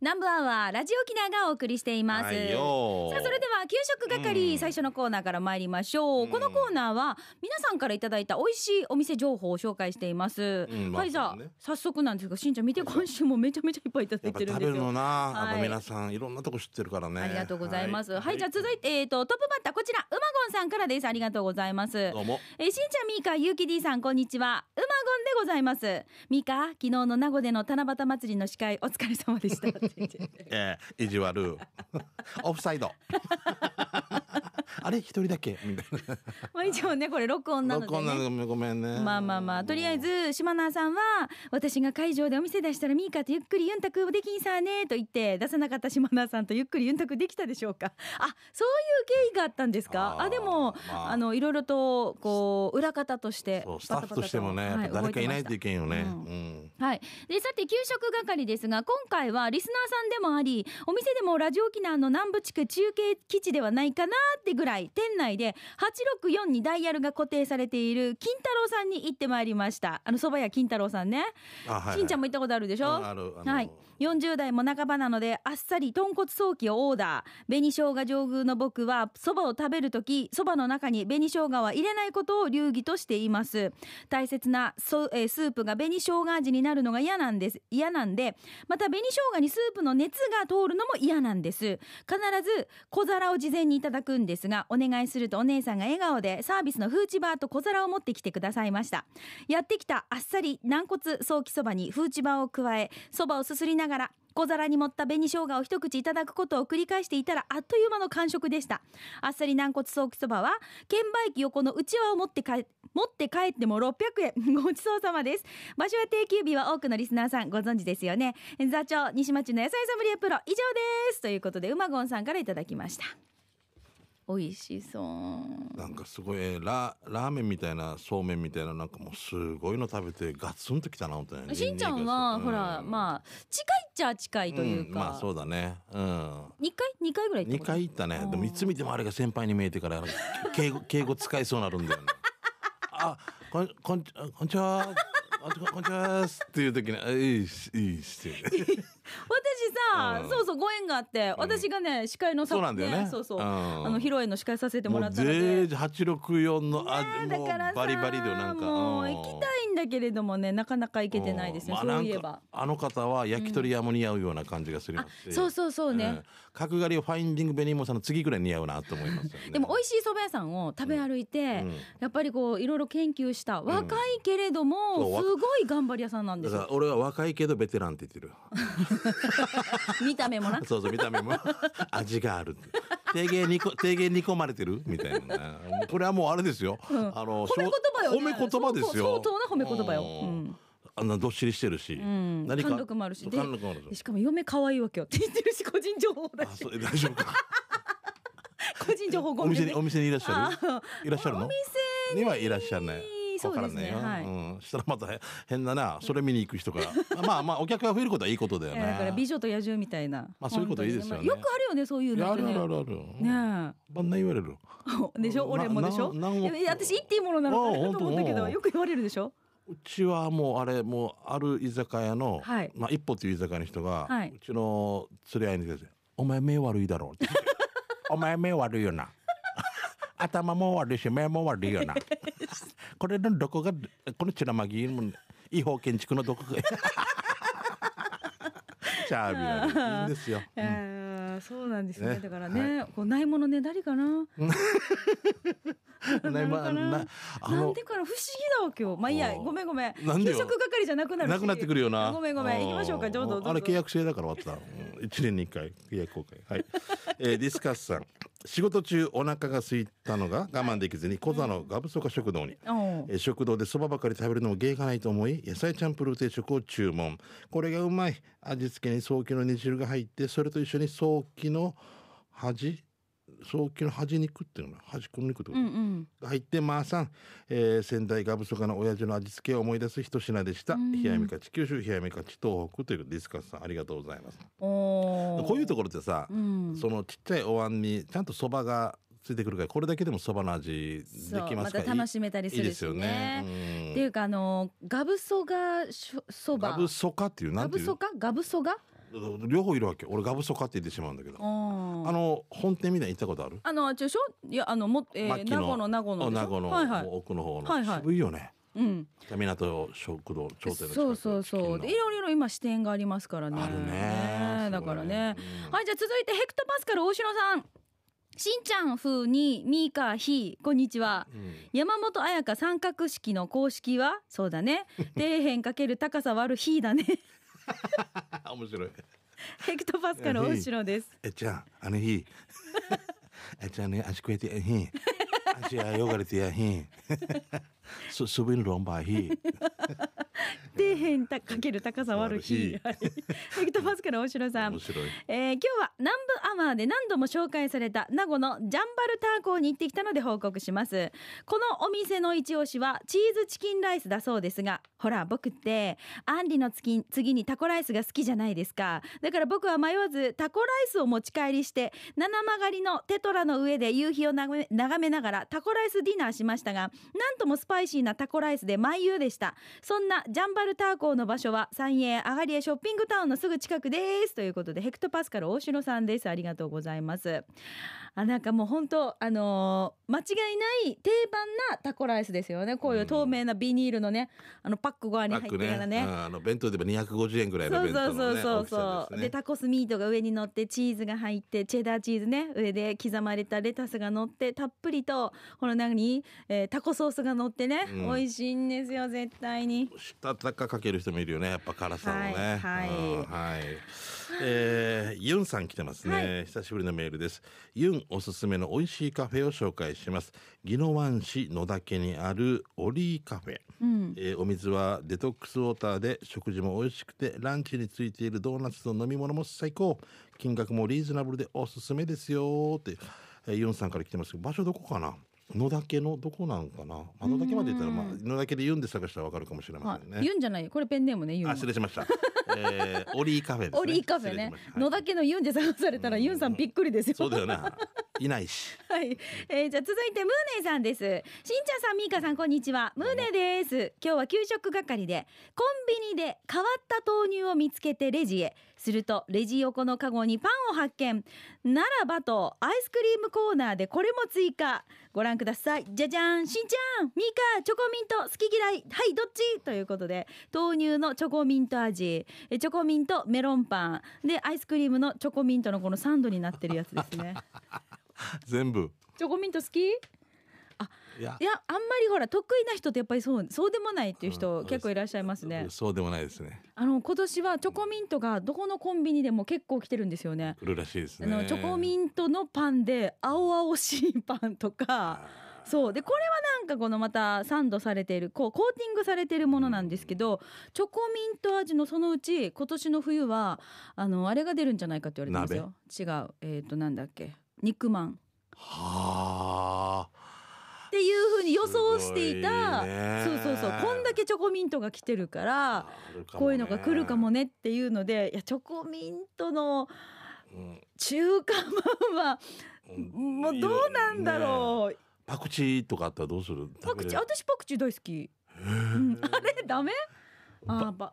南部アワーラジオキナがお送りしています、はい、さあそれでは給食係、うん、最初のコーナーから参りましょう、うん、このコーナーは皆さんからいただいた美味しいお店情報を紹介しています、うんまあ、はいじゃあ、ね、早速なんですがしんちゃん見て今週もめちゃめちゃいっぱいいただいてるんですよはい、皆さんいろんなとこ知ってるからねありがとうございます、はい、はい、じゃあ続いてえっ、ー、とトップバッターこちらうまごんさんからですありがとうございますどうもえー、しんちゃんみーかゆうき D さんこんにちはうまごんでございますみーか昨日の名護での七夕祭りの司会お疲れ様でしたえー、意地悪。オフサイド。あれ一人だけみたいな。まあ一応ねこれ録音なので、ね、録音なのごめんね。まあまあまあとりあえず島名さんは私が会場でお店出したらミーカとゆっくりユンタクできんさねと言って出さなかった島名さんとゆっくりユンタクできたでしょうか。あそういう経緯があったんですか。あでも、まあ、あのいろいろとこう裏方としてスタッフとしてもね、はい、誰かいないといけんよね。うんうん、はい。でさて給食係ですが今回はリスナーさんでもありお店でもラジオ沖縄の南部地区中継基地ではないかなってぐらい店内で864にダイヤルが固定されている金太郎さんに行ってまいりましたあの蕎麦屋金太郎さんね、はいはい、しんちゃんも行ったことあるでしょあるはい40代も半ばなのであっさり豚骨ソーをオーダー紅生姜上宮の僕はそばを食べる時そばの中に紅生姜は入れないことを流儀としています大切なそ、えー、スープが紅生姜味になるのが嫌なんです嫌なんでまた紅生姜にスープの熱が通るのも嫌なんです必ず小皿を事前にいただくんですがお願いするとお姉さんが笑顔でサービスのフーチバーと小皿を持ってきてくださいましたやってきたあっさり軟骨早期そばにフーチバーを加えそばをすすりながらながら小皿に盛った紅生姜を一口いただくことを繰り返していたらあっという間の完食でしたあっさり軟骨ソーキそばは券売機横のうちわを持ってか持って帰っても600円 ごちそうさまです場所や定休日は多くのリスナーさんご存知ですよね座長西町の野菜サムリエプロ以上ですということでうまごんさんからいただきました美味しそうなんかすごいララーメンみたいなそうめんみたいななんかもうすごいの食べてガツンときたなみたいなしんちゃんは、うん、ほらまあ近いっちゃ近いというか、うん、まあそうだねうん2回2回ぐらい行った2回行ったねでもいつ見てもあれが先輩に見えてから敬語 敬語使いそうなるんだよねあこんこんこんにちは こんにちはっていう時に「いいすいいすって。私さ、そうそうご縁があって、私がね司会のそうなんだよねそうそう、あの披露宴の司会させてもらったので864のあだからバリバリでなんかもう行きたいんだけれどもねなかなか行けてないですね、そういえばあの方は焼き鳥屋も似合うような感じがするそうそうそうね、角刈りをファインディングベニーモさんの次ぐらい似合うなと思います、でも美味しい蕎麦屋さんを食べ歩いて、やっぱりこういろいろ研究した若いけれども、すごい頑張り屋さんなんですよ俺は若いけどベテランって言ってる 見た目もなそうそう見た目も 味がある提言にこ提言煮込まれてるみたいな、これはもうあれですよ、うん、あの褒め言葉よ、ね、褒め言葉ですよ相当な褒め言葉よ、うん、あんなどっしりしてるし、うん、何か貫禄もあるししかも嫁可愛いわけよって言ってるし個人情報だしあそれ大丈夫か 個人情報ごめん、ね、お店にお店にいらっしゃるいらっしゃるのお店にはいらっしゃらないそうですね。はい、うん。したらまた変なな、それ見に行く人が。まあまあ、お客が増えることはいいことだよね。だから美女と野獣みたいな。まあそういうこといいですよね。よくあるよね、そういうの、ね。あるあるある。ねえ。ばんな言われる。でしょ俺もでしょいや私、言っていいものなのかなと思ったけど、よく言われるでしょうちはもうあれもうある居酒屋の、はい、まあ一歩という居酒屋の人が、はい、うちの連れ合いに出て「お前目悪いだろ」って「お前目悪いよな頭も悪いし目も悪いよな」これのどこがこのチラマギ違法建築のどこが チャービアいいんですよ、うんそうなんですね、ね、だからね、はい、こうないものねだりかな なるかなななんでかな不思議だわ今日まあいいやごめんごめん給食係じゃなくなるなくなってくるよなごめんごめん行きましょうかちょうどあれ契約制だから終わった1年に1回契約公開はい、えー、ディスカスさん仕事中お腹が空いたのが我慢できずに小座のガブソカ食堂に、うん、食堂でそばばかり食べるのも芸がないと思い野菜チャンプルー定食を注文これがうまい味付けに早期の煮汁が入ってそれと一緒に早期の端早期の端肉っていうの端っこの肉ってこと、うんうん、入ってまあさん、えー、仙台がぶそかの親父の味付けを思い出す一品でした、冷やみかち九州冷やみかち東北というディスカスさんありがとうございますこういうところってさ、うん、そのちっちゃいお椀にちゃんとそばがついてくるからこれだけでもそばの味できますからまた楽しめたりする、ね、いいですよね、うん、っていうかあのガブソガそばガブソカっていうなんていうガブソ両方いるわけ俺ガブソカって言ってしまうんだけどあの本店みたいに行ったことあるあのちしょいやあのも、えー、名護の名護の名護の、はいはい、奥の方の、はいはい、渋いよねうん、港食堂頂点そうそうそうでいろいろ今支店がありますからねあるねだからね、うはいじゃあ続いてヘクトパスカル大城さんしんちゃん風に、みーかひー、こんにちは。うん、山本彩香三角式の公式は、そうだね。底辺かける高さ割るひーだね。面白い。ヘクトパスカル大城です。え、ちゃんあの日。え、ちゃんね、足くえて、やひん。足は汚れてや、ひん。そす滑るロンバーヒー。底辺たかける高さ割る日。はい。フィクトパスから大城さん。面えー今日は南部アワーで何度も紹介された名護のジャンバルターコーに行ってきたので報告します。このお店の一押しはチーズチキンライスだそうですが、ほら僕ってアンリの次次にタコライスが好きじゃないですか。だから僕は迷わずタコライスを持ち帰りして、七曲がりのテトラの上で夕日を眺め眺めながらタコライスディナーしましたが、なんともスパイイシーなタコライスで万でしたそんなジャンバルター港の場所は三栄アガリエショッピングタウンのすぐ近くですということでヘクトパスカル大城さんですありがとうございますあなんかもう本当あのー、間違いない定番なタコライスですよねこういう透明なビニールのね、あのパック側に入ってるようなね、ね、あの弁当でも250円ぐらいの弁当の、ね、そうそうそうそう、ね、でタコスミートが上に乗ってチーズが入ってチェダーチーズね上で刻まれたレタスが乗ってたっぷりとこの何、えー、タコソースが乗ってね、うん、美味しいんですよ絶対にしたたかかける人もいるよねやっぱ辛さもねはい、はいはい、えー、ユンさん来てますね、はい、久しぶりのメールですユンおすすめの美味しいカフェを紹介します宜野湾市野岳にあるオリーカフェ、うん、えー、お水はデトックスウォーターで食事も美味しくてランチについているドーナツと飲み物も最高金額もリーズナブルでおすすめですよって、えユンさんから来てますけど場所どこかな野岳のどこなんかな。野のだまで言ったら、まあ、野岳で言うんで探したらわかるかもしれませんね。言うんじゃない、これペンネームね、言う。あ、失礼しました。えー、オリーカフェ オリーカフェね。はい、野岳のユンで探されたら、ユンさんびっくりですよ。そうだよね。いないし。はい。えー、じゃ続いて、ムーネさんです。しんちゃんさん、みーかさん、こんにちは。ムーネです。今日は給食係で、コンビニで変わった豆乳を見つけてレジへ。するとレジ横のカゴにパンを発見ならばとアイスクリームコーナーでこれも追加ご覧くださいじゃじゃんしんちゃんミカチョコミント好き嫌いはいどっちということで豆乳のチョコミント味チョコミントメロンパンでアイスクリームのチョコミントのこのサンドになってるやつですね 全部チョコミント好きいやあんまりほら得意な人ってやっぱりそうそうでもないっていう人、結構いらっしゃいますねそうでもないですねあの今年はチョコミントがどこのコンビニでも結構来てるんですよね来るらしいですねあのチョコミントのパンで青々しいパンとか そうでこれはなんかこのまたサンドされているこうコーティングされているものなんですけど、チョコミント味のそのうち今年の冬はあのあれが出るんじゃないかって言われてますよ違うえっ、ー、となんだっけ肉まんはあっていうふうに予想していたそうそうそうこんだけチョコミントが来てるからこういうのが来るかもねっていうのでいやチョコミントの中華まんは、もうどうなんだろう、パクチーとかあったらどうするパクチー私パクチー大好き、うん、あれダメ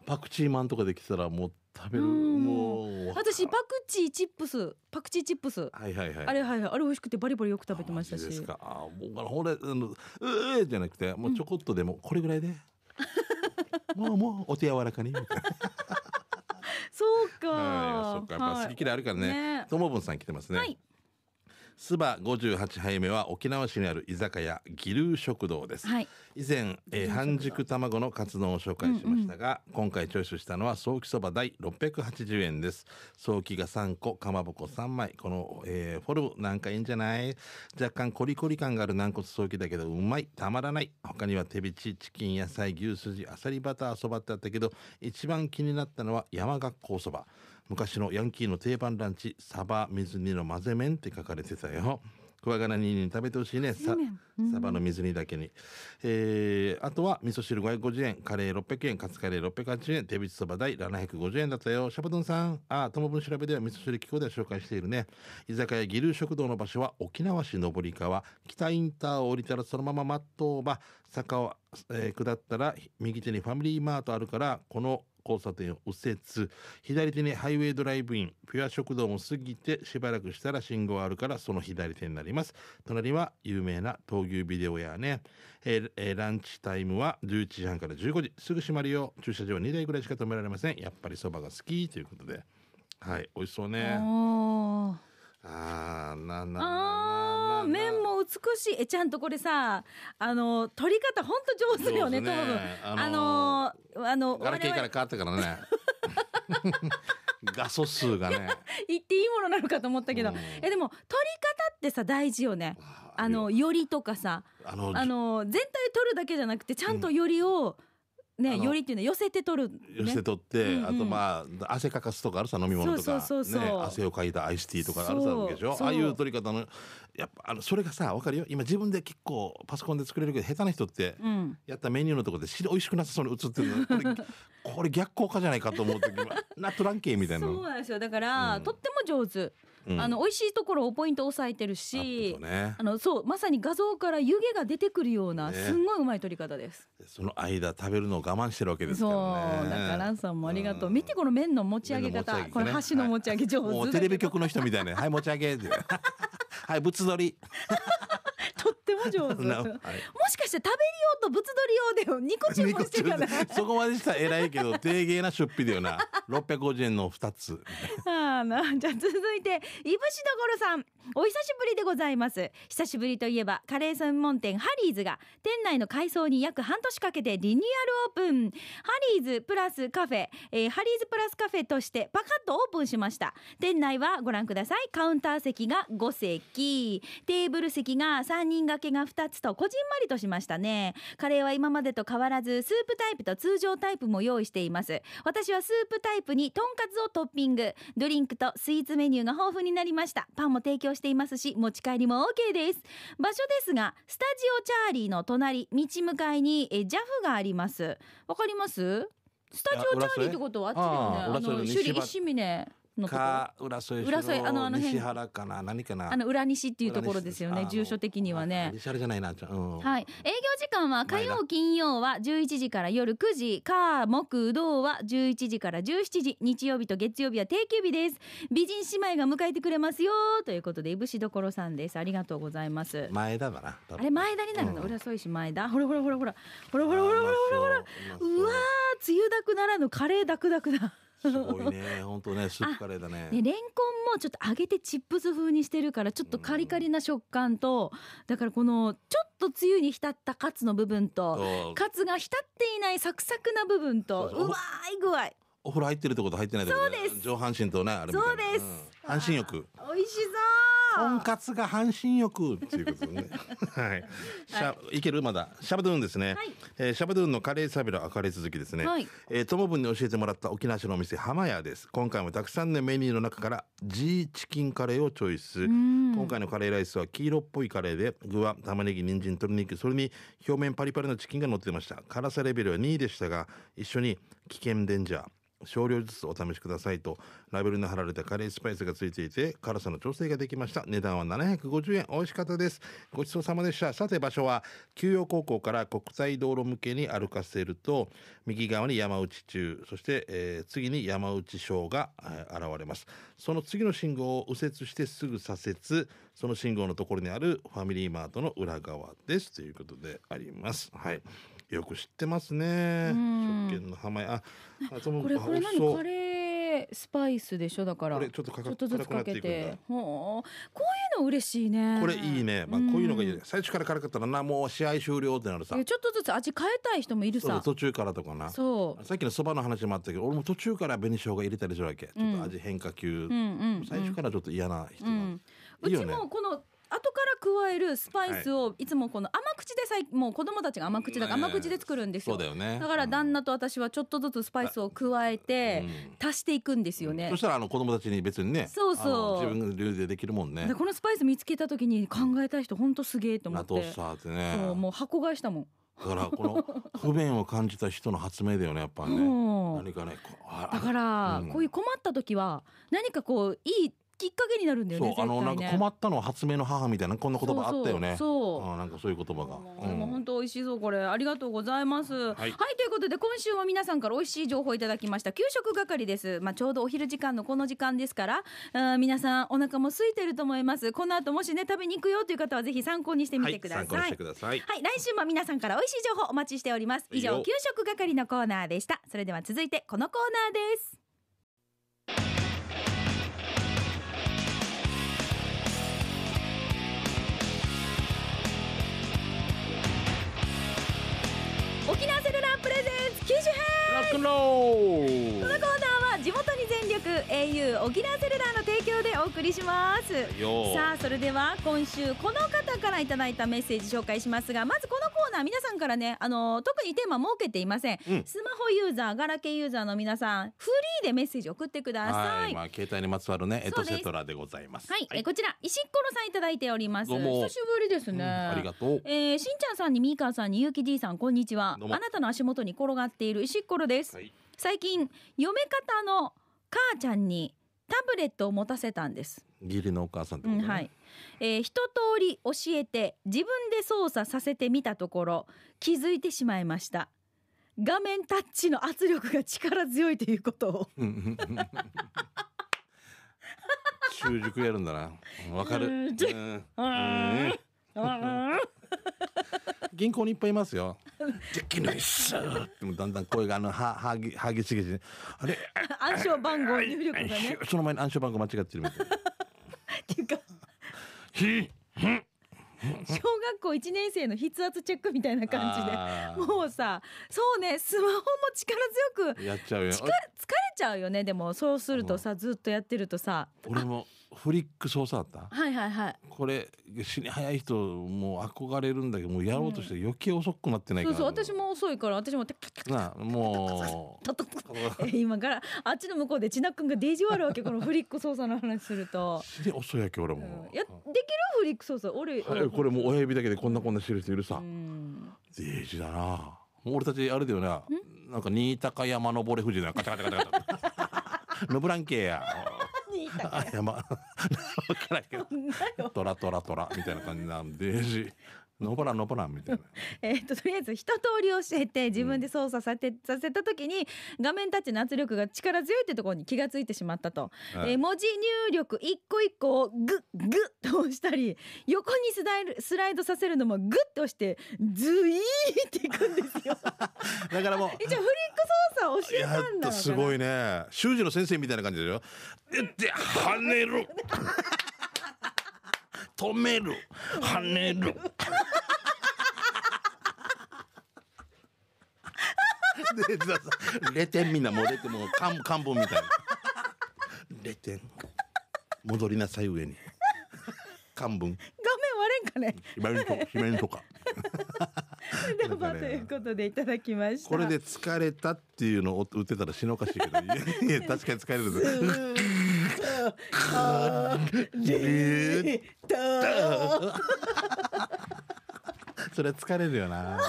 パクチーマンとかできたらもう食べるもう私パクチーチップスパクチーチップスはいはいはいあれはいはいあれ美味しくてバリバリよく食べてましたしですかあもうほれあのうえじゃなくてもうちょこっとでもこれぐらいで、うん、もうもうお手柔らかにみたいな。そうか。はい、そうか、まあ、好き嫌いあるからね。ともぶんさん来てますね。はいスバ58杯目は沖縄市にある居酒屋ギルー食堂です、はい、以前、えー、半熟卵のカツ丼を紹介しましたが、うんうん、今回チョイスしたのは早期そば第680円です早期が3個かまぼこ3枚この、えー、フォルムなんかいいんじゃない若干コリコリ感がある軟骨早期だけどうまいたまらない他には手びちチキン野菜牛すじあさりバターそばってあったけど一番気になったのは山学校そば昔のヤンキーの定番ランチサバ水煮の混ぜ麺って書かれてたよクワガナニーニ食べてほしいねさ、サバの水煮だけに、えー、あとは味噌汁550円カレー600円カツカレー680円手びちそば代750円だったよシャバドンさんあ友分調べでは味噌汁機構では紹介しているね居酒屋義ル食堂の場所は沖縄市上川北インターを降りたらそのまままっとうば坂を、えー、下ったら右手にファミリーマートあるからこの交差点を右折左手にハイウェイドライブインピュア食堂を過ぎてしばらくしたら信号あるからその左手になります隣は有名な闘牛ビデオ屋ね、えーえー、ランチタイムは11時半から15時すぐ閉まるよ駐車場2台ぐらいしか止められませんやっぱりそばが好きということではい美味しそうねああなななななな美しい。え、ちゃんとこれさ、あの、撮り方ほんと上手よね、ね多分。あのー、あの、ガラケーから変わったからね。画素数がね。言 っていいものなのかと思ったけど。うん、え、でも、撮り方ってさ、大事よね。あの、よりとかさ。あの、あの全体撮るだけじゃなくて、ちゃんとよりを、うん、ね、よりっていうのは寄せて取る、ね、寄せてって、うんうん、あとまあ、汗かかすとかあるさ、飲み物とか。そうそうそうそう、ね、汗をかいたアイスティーとかあるさ、あるでしょああいう取り方の、やっぱあのそれがさ分かるよ今自分で結構パソコンで作れるけど下手な人ってやったメニューのとこで汁おいしくなさそうに映ってるの これこれ逆効果じゃないかと思う時ナットランケみたいなそうなんですよだから、うん、とっても上手。うん、あの美味しいところをポイント押さえてるし、ね、あのそうまさに画像から湯気が出てくるような、ね、すんごいうまい取り方です。その間食べるのを我慢してるわけです、ね、そうだからランさんもありがとう。うん、見てこの麺の持ち上げ方、げね、この箸の持ち上げ上手、はい、テレビ局の人みたいなはい持ち上げって。はい、物撮り。っても上手、はい、もしかして食べり用と物撮り用で2個注文してるかなそこまでしたら偉いけど低芸な出費だよな650 円の2つあなじゃあ続いていぶしどころさんお久しぶりでございます久しぶりといえばカレー専門店ハリーズが店内の改装に約半年かけてリニューアルオープンハリーズプラスカフェ、えー、ハリーズプラスカフェとしてパカッとオープンしました店内はご覧くださいカウンター席が5席テーブル席が3人が掛けが2つとこじんまりとしましたねカレーは今までと変わらずスープタイプと通常タイプも用意しています私はスープタイプにとんかつをトッピングドリンクとスイーツメニューが豊富になりましたパンも提供していますし持ち帰りも OK です場所ですがスタジオチャーリーの隣道向かいにえ JAF がありますわかりますスタジオチャーリーってことはあっちだよねあの首里石峰のところ浦添あの西原かな何かなあの浦西っていうところですよね住所的にはね西原じゃないな、うん、はい営業時間は火曜金曜は11時から夜9時火木土は11時から17時日曜日と月曜日は定休日です美人姉妹が迎えてくれますよということでいぶしどころさんですありがとうございます前田だなあれ前田になるの、うん、浦添市前田ほらほらほらほらほらほらほらほらほらうわーつゆだくならぬカレーだくだくだすごいね本当ね スープカレーだねねレンコンもちょっと揚げてチップス風にしてるからちょっとカリカリな食感と、だからこのちょっとつゆに浸ったカツの部分とカツが浸っていないサクサクな部分とうまい具合お風呂入ってるとこと入ってないとこ、ね、そうです上半身とねあれそうです、うん、半身浴美味しそうとんかつが半身浴っていうことねはい、しゃ、はい、いけるまだシャバドゥンですね、はい、えー、シャバドゥンのカレーサビラ明かり続きですね、はい、えー、友分に教えてもらった沖縄市のお店浜屋です今回もたくさんのメニューの中からジーチキンカレーをチョイス今回のカレーライスは黄色っぽいカレーで具は玉ねぎ人参鶏肉それに表面パリパリのチキンが乗ってました辛さレベルは2位でしたが一緒に危険デンジャー少量ずつお試しくださいとラベルに貼られたカレースパイスがついていて辛さの調整ができました値段は750円美味しかったですごちそうさまでしたさて場所は休養高校から国際道路向けに歩かせると右側に山内中そして、えー、次に山内小が、えー、現れますその次の信号を右折してすぐ左折その信号のところにあるファミリーマートの裏側ですということでありますはい。よく知ってますね。食券の販売、あ、そこれこれ何カレースパイスでしょだから。これちょっとかかちょっとずつかけて。ほう。こういうの嬉しいね。これいいね。まあこういうのがいいね。最初から辛かったらなもう試合終了ってなるさ。ちょっとずつ味変えたい人もいるさ。途中からとかな。そう。さっきのそばの話もあったけど、俺も途中から紅生姜入れたりするわけ。ちょっと味変化球。最初からちょっと嫌な人が。うちもこの後から加えるスパイスをいつもこの甘口でさいもう子供たちが甘口だから甘口で作るんですよ,、そうだよねだから旦那と私はちょっとずつスパイスを加えて足していくんですよね、そしたらあの子供たちに別にねそうそう自分流でできるもんねこのスパイス見つけた時に考えたい人ほんとすげえと思って、ね、そうもう箱買いしたもんだからこの 不便を感じた人の発明だよねやっぱね、何かねだから、こういう困った時は何かこういいきっかけになるんだよね。そう、あの、なんか困ったのは発明の母みたいな、こんな言葉あったよね。そうそうなんかそういう言葉が。も本当美味しいぞ、これ、ありがとうございます。はい、ということで、今週は皆さんから美味しい情報をいただきました。給食係です。まあ、ちょうどお昼時間のこの時間ですから。うん、皆さん、お腹も空いてると思います。この後、もしね、食べに行くよという方は、ぜひ参考にしてみてください。はい、はい、来週も皆さんから美味しい情報お待ちしております。以上、給食係のコーナーでした。それでは、続いて、このコーナーです。編このコーナーは地元に全力 au 沖縄セルラーの提供お送りしますさあそれでは今週この方からいただいたメッセージ紹介しますがまずこのコーナー皆さんからねあの特にテーマ設けていません、うん、スマホユーザーガラケーユーザーの皆さんフリーでメッセージ送ってくださいまあ携帯にまつわるねエトセトラでございますはい、はい、えこちら石ころさんいただいております久しぶりですね、うん、ありがとう、えー、しんちゃんさんにみーかんさんにゆうき D さんこんにちはあなたの足元に転がっている石ころです、はい、最近嫁方の母ちゃんにタブレットを持たせたんです義理のお母さんねうん、はい、えー、一通り教えて自分で操作させてみたところ気づいてしまいました画面タッチの圧力が力強いということを中 熟やるんだなわかる銀行にいっぱいいますよできないっすってだんだん声があのははぎはぎすぎて、ね、あれ暗証番号入力がねその前に暗証番号間違ってるみたいなっていうか小学校1年生の筆圧チェックみたいな感じでもうさそうねスマホも力強くやっちゃうよ疲れちゃうよねでもそうするとさずっとやってるとさ俺もフリック操作だったはいはいはいこれ死に早い人もう憧れるんだけどもうやろうとして余計遅くなってないかそうら、そう私も遅いから私もなもう今からあっちの向こうで千奈君がデジわるわけこのフリック操作の話すると、死に遅いやけ俺も、うんやできるフリック操作俺はいこれもう親指だけでこんなこんなしてる人いるさ、うんデージだな俺たちあれだよななんか新高山登れ富士だよカチャカチャカチャカチャロブランケや あ山分 からんけどトラトラトラみたいな感じなんで登らん登らんみたいなえっととりあえず一通り教えて自分で操作させ,、させた時に画面タッチの圧力が力強いってところに気が付いてしまったと、はい、えー、文字入力一個一個をグッグッと押したり横にスライドスライドさせるのもグッと押してズイーっていくんですよ だからもう 一応フリック操作教えたんだすごいね習字の先生みたいな感じでしょで跳ねる 止める跳ねるでさレテンみんなもうレテンもう漢文みたいなレテン戻りなさい上に漢文画面割れんかねひめんとかでも、ね、ということでいただきましたこれで疲れたっていうのを打ってたら死のかしいけどいや確かに疲れる それ疲れるよな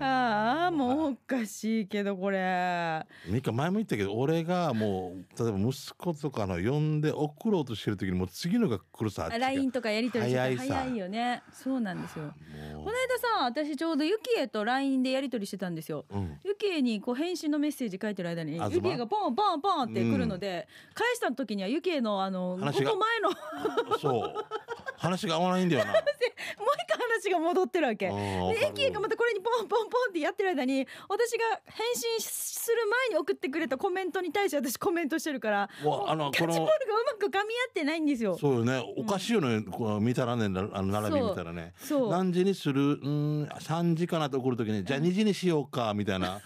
ああもうおかしいけどこれ3日前も言ったけど俺がもう例えば息子とかの呼んで送ろうとしてる時にもう次のが来るさ LINE とかやり取りして早いよねそうなんですよこの間さ私ちょうどユキエと LINE でやり取りしてたんですよ、うん、ユキエにこう返信のメッセージ書いてる間にユキエがポンポンポンって来るので、うん、返した時にはユキエのあのこの前のそう話が合わないんだよなもう一回話が戻ってるわけ駅がまたこれにポンポンポンってやってる間に私が返信する前に送ってくれたコメントに対して私コメントしてるからあのキャッチボールがうまく噛み合ってないんですよそうよねおかしいよね、うん、見たらねあの並び見たらね何時にするうん3時かなと送る時にじゃあ2時にしようかみたいな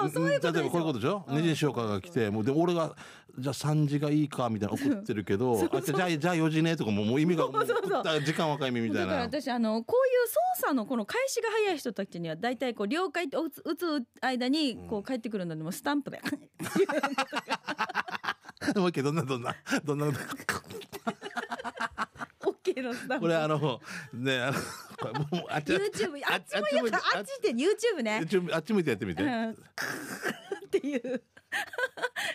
そうそういうこと例えばこういうことでしょ二次評価が来てもうで俺がじゃあ3時がいいかみたいな送ってるけど あじゃあじゃあ4時ねとかもう意味がもう時間若い目みたいなだから私あのこういう操作のこの開始が早い人たちには大体こう了解って打つ打つ間にこう帰ってくるのでもスタンプでもう一回どんなどんなどんな系のスタンプこれあのねあのこれもうあっち YouTube あっち向いてあっちって YouTube ね YouTube あっち向いてやってみて、っていう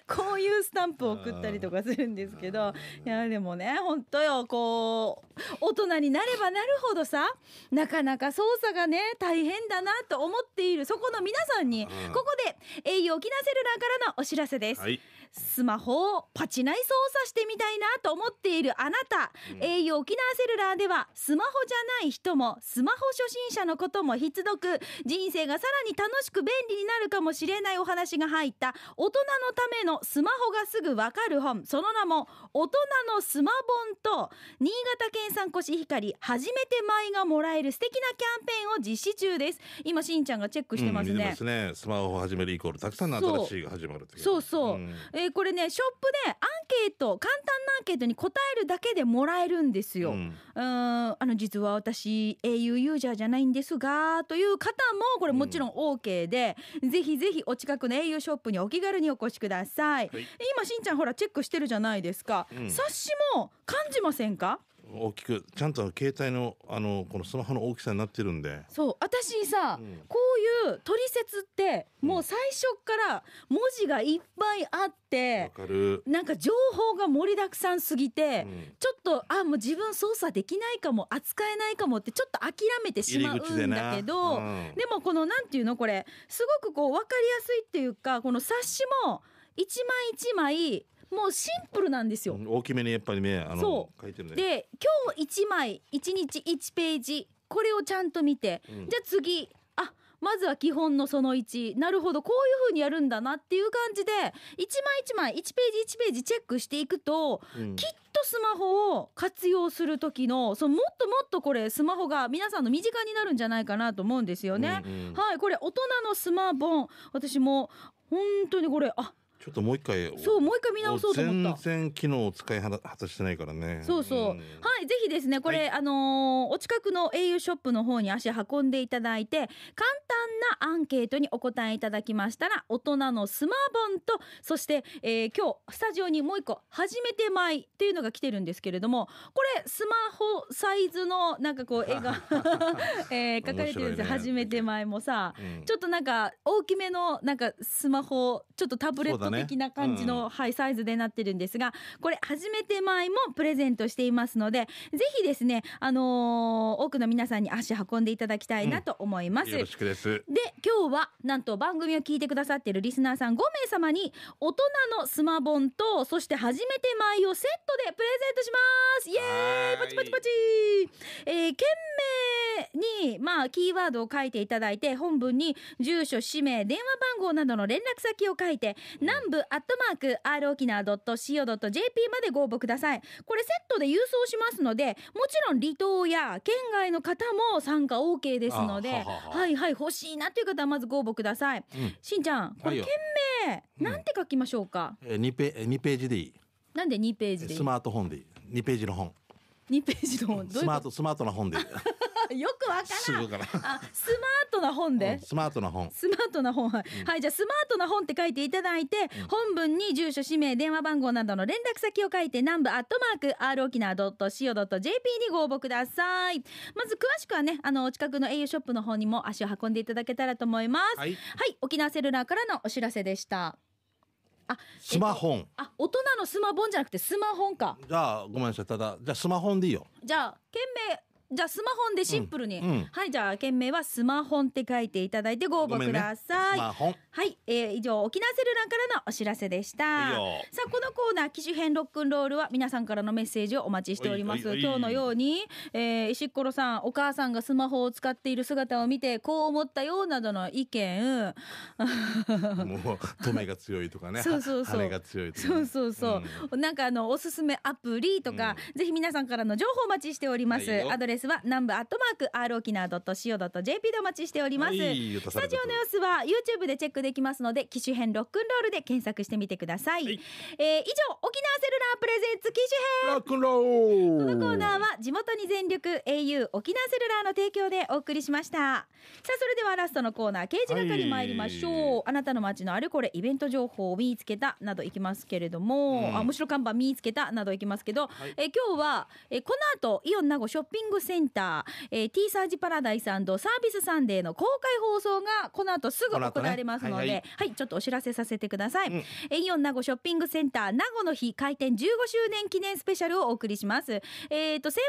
こういうスタンプを送ったりとかするんですけどいやでもね本当よこう大人になればなるほどさなかなか操作がね大変だなと思っているそこの皆さんにここで栄養沖縄セルラーからのお知らせです。はいスマホをパチナイ操作してみたいなと思っているあなた、うん、au 沖縄セルラーではスマホじゃない人もスマホ初心者のことも必読人生がさらに楽しく便利になるかもしれないお話が入った大人のためのスマホがすぐわかる本その名も大人のスマ本と新潟県産コシヒカリ初めて舞がもらえる素敵なキャンペーンを実施中です今しんちゃんがチェックしてますね、うん、すねスマホ始めるイコールたくさんの新しいが始まるそうそう、うん、えー、これねショップでアンケート簡単なアンケートに答えるだけでもらえるんですよ。うん、あの実は私 au ユージャーじゃないんですがという方もこれもちろん OK で、うん、ぜひぜひお近くの au ショップにお気軽にお越しください。はい、今しんちゃんほらチェックしてるじゃないですか、うん、冊子も感じませんか大きくちゃんと携帯のあのこのスマホの大きさになってるんでそう私さ、うん、こういう取説ってもう最初から文字がいっぱいあって、うん、なんか情報が盛りだくさんすぎて、うん、ちょっとあもう自分操作できないかも扱えないかもってちょっと諦めてしまうんだけどで,、でもこのなんていうのこれすごくこう分かりやすいっていうかこの冊子も一枚一枚もうシンプルなんですよ。大きめにやっぱりねあの書いてるね。で今日1枚1日1ページこれをちゃんと見て、うん、じゃあ次あまずは基本のその1なるほどこういうふうにやるんだなっていう感じで1枚1枚1ページ1ページチェックしていくと、うん、きっとスマホを活用する時のそのもっともっとこれスマホが皆さんの身近になるんじゃないかなと思うんですよね。うんうん、はいこれ大人のスマホ私も本当にこれあちょっともう一回そうもう一回見直そうと思った全然機能を使いは果たしてないからねそうそう、うん、はいぜひですねこれ、はい、あのー、お近くの au ショップの方に足運んでいただいて簡単なアンケートにお答えいただきましたら大人のスマンとそして、えー、今日スタジオにもう一個「初めて舞」っていうのが来てるんですけれどもこれスマホサイズのなんかこう 絵がえー、描かれてるんですよ「ね、初めて舞」もさ、うん、ちょっとなんか大きめのなんかスマホちょっとタブレットト的な感じの、はい、サイズでなってるんですが、これ、初めて前もプレゼントしていますので、ぜひですね、あのー、多くの皆さんに足運んでいただきたいなと思います。うん、よろしくです。で、今日は、なんと番組を聞いてくださってるリスナーさん5名様に、大人のスマボンと、そして初めて前をセットでプレゼントしますイエーイパチパチパチえー、懸命に、まあ、キーワードを書いていただいて、本文に住所、氏名、電話番号などの連絡先を書いて、南部アットマーク、r 沖縄 .co.jp までご応募ください。これセットで郵送しますので、もちろん離島や県外の方も参加 OK ですので、はははいはい、欲しいなという方はまずご応募ください。うん、しんちゃん、これ、県名、なんて書きましょうか、うん、え 2, ペ ?2 ページでいい。なんで2ページでいいスマートフォンでいい。2ページの本。二ページの本。スマートスマートな本で よくわからんあスマートな本で、うん、スマートな本スマートな本、うん、はいじゃあスマートな本って書いていただいて、うん、本文に住所氏名電話番号などの連絡先を書いて南部アットマーク r 沖縄 .co.jp にご応募くださいまず詳しくはねあの近くの au ショップの方にも足を運んでいただけたらと思います、はい、はい、沖縄セルラーからのお知らせでしたあスマホン、えっと、あ大人のスマホンじゃなくてスマホンかじゃあごめんなさいただじゃあスマホンでいいよじゃあ懸命じゃあスマホンでシンプルに、うんうん、はいじゃあ件名はスマホンって書いていただいてご応募ください、ね、はい、えー、以上沖縄セルランからのお知らせでしたさあこのコーナー機種編ロックンロールは皆さんからのメッセージをお待ちしております今日のように、えー、石ころさんお母さんがスマホを使っている姿を見てこう思ったよなどの意見もう止めが強いとかね そうそうそう、ね、そうそうそう、うん、なんかあのおすすめアプリとか、ぜひ皆さんからの情報お待ちしております、はい、アドレススは南部アットマーク r 沖縄 .co.jp でお待ちしております、はい、スタジオの様子は YouTube でチェックできますので機種編ロックンロールで検索してみてください、はい、えー、以上沖縄セルラープレゼンツ機種編ロックンロールこのコーナーは地元に全力 au 沖縄セルラーの提供でお送りしましたさあそれではラストのコーナー刑事係参りましょう、はい、あなたの街のあれこれイベント情報を見つけたなどいきますけれども、うん、あ面白看板見つけたなどいきますけど、はい、え今日はえこの後イオン名護ショッピングセンター、えー、T サージパラダイスサービスサンデーの公開放送がこの後すぐ行われますので、ねはいはい、はい、ちょっとお知らせさせてください。うん、えイオン名護ショッピングセンター名護の日開店15周年記念スペシャルをお送りします。えっ、ー、と、専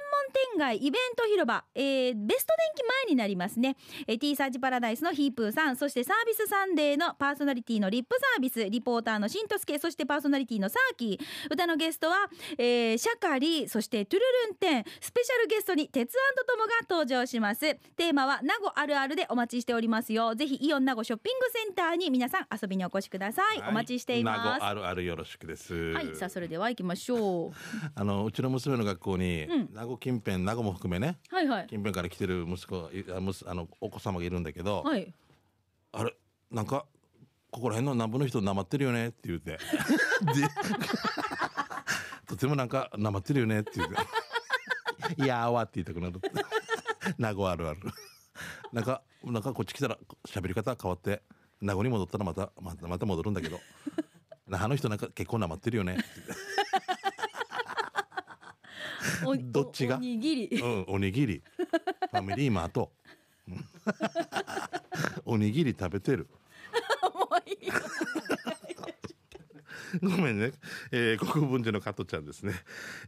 門店街イベント広場、えー、ベスト電気前になりますね。えー、T サージパラダイスのヒープーさん、そしてサービスサンデーのパーソナリティのリップサービス、リポーターのしんとすけ、そしてパーソナリティのサーキー、歌のゲストは、えー、シャカリ、そしてトゥルルンテン、スペシャルゲストに哲ツともが登場しますテーマは名護あるあるでお待ちしておりますよぜひイオン名護ショッピングセンターに皆さん遊びにお越しください、はい、お待ちしています名護あるあるよろしくですはいさあそれでは行きましょう あのうちの娘の学校に、うん、名護近辺名護も含めね、はいはい、近辺から来てる息子あ息あのお子様がいるんだけど、はい、あれなんかここら辺の南部の人なまってるよねって言うて とてもなんかなまってるよねって言うて「いやーわ」って言いたくなる名護あるあるなんかなんかこっち来たら喋り方変わって名護に戻ったらまたまたまた戻るんだけど那覇の人なんか結構なまってるよねどっちがおにぎり、うん、おにぎりファミリーマートおにぎり食べてる ごめんね。えー、国分寺の加藤ちゃんですね。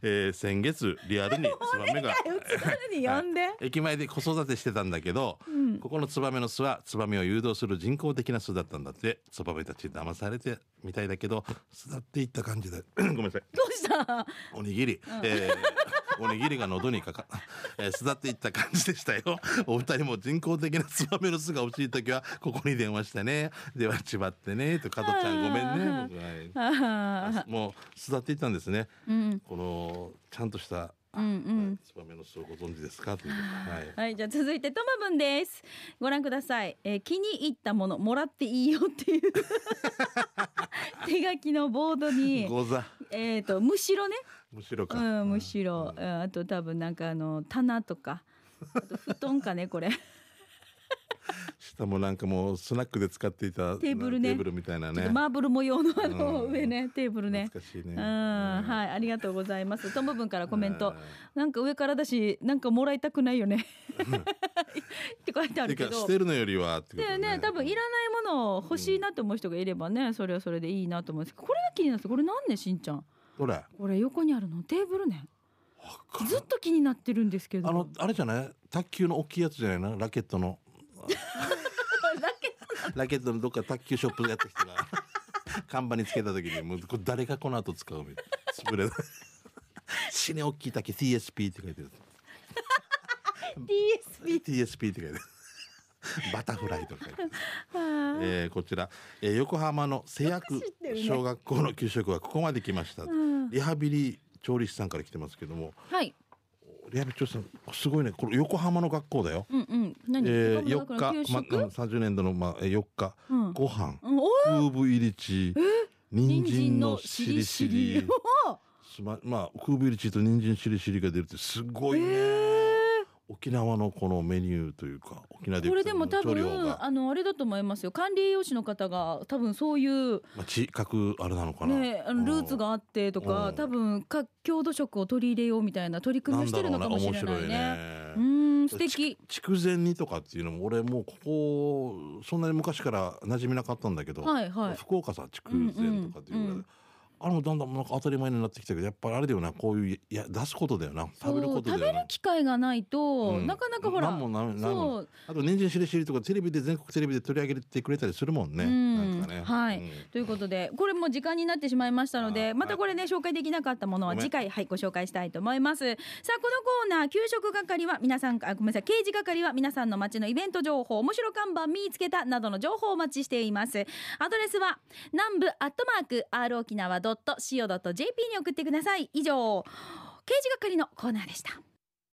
えー、先月、リアルに ツバメが。駅前で子育てしてたんだけど、うん、ここのツバメの巣は、ツバメを誘導する人工的な巣だったんだって、ツバメたち騙されてみたいだけど、巣立っていった感じで、ごめんなさい。どうしたおにぎり。うん、えーおにぎりが喉にかか、えー、巣立っていった感じでしたよ お二人も人工的なツバメの巣が欲しい時はここに電話してねではち葉ってねと加トちゃんごめんね僕は、もう巣立っていったんですね、うん、このちゃんとしたツバメの巣をご存知ですかいはい。はい、じゃあ続いてトマブンです。ご覧ください。えー、気に入ったものもらっていいよっていう 手書きのボードに。えっ、とむしろねむしろか、うん、むしろ、うん、あと多分なんかあの棚とかあと布団かね これ下もなんかもうスナックで使っていたテーブルねテーブルみたいなねマーブル模様のあの上ね、うん、テーブルね懐しいねうん、はいありがとうございますトムブンからコメントなんか上からだしなんかもらいたくないよねって書いてあるけど捨てるのよりはってねね多分いらないものを欲しいなと思う人がいればね、それはそれでいいなと思うんですけどこれが気になるんですこれ何ねしんちゃんどれこれ横にあるのテーブルねずっと気になってるんですけどあのあれじゃない卓球の大きいやつじゃないなラケットの ラケットのどっか卓球ショップでやった人が看板につけた時にもうこれ誰がこの後使うみたいなスプレー死ね大きい竹 TSP って書いてる TSP TSP って書いてるバタフライとかえー、こちら、えー、横浜の瀬谷区小学校の給食はここまで来ました、リハビリ調理師さんから来てますけども、はい、リハビリ調理師さんすごいねこれ横浜の学校だよ、うんうん、何えー、4日、ま、30年度の、ま、4日、うん、ご飯、うん、空部入り地人参のしりしりままあ空部入り地と人参しりしりが出るってすごいね、えー沖縄のこのメニューというか沖縄でこれでも多分あのあれだと思いますよ管理栄養士の方が多分そういう、まあ、地格あれなのかな、ね、あのルーツがあってとか、多分か郷土食を取り入れようみたいな取り組みをしてるのかもしれないね。なんねうん素敵筑前煮とかっていうのも俺もうここそんなに昔から馴染みなかったんだけど、はいはい、福岡さん筑前とかっていうぐらい。うんうんうんあのだんだんなんか当たり前になってきたけどやっぱりあれだよなこういういや出すことだよな食べることだよな食べる機会がないと、うん、なかなかほらもなそうあと人参しりしりとかテレビで全国テレビで取り上げてくれたりするもんね。はい、ということでこれも時間になってしまいましたのでまたこれね紹介できなかったものは次回はいご紹介したいと思います。さあこのコーナー給食係は皆さんあごめんなさい刑事係は皆さんの街のイベント情報面白看板見つけたなどの情報をお待ちしています。アドレスは南部アットマーク r 沖縄ド .co.jp に送ってください以上刑事係のコーナーでした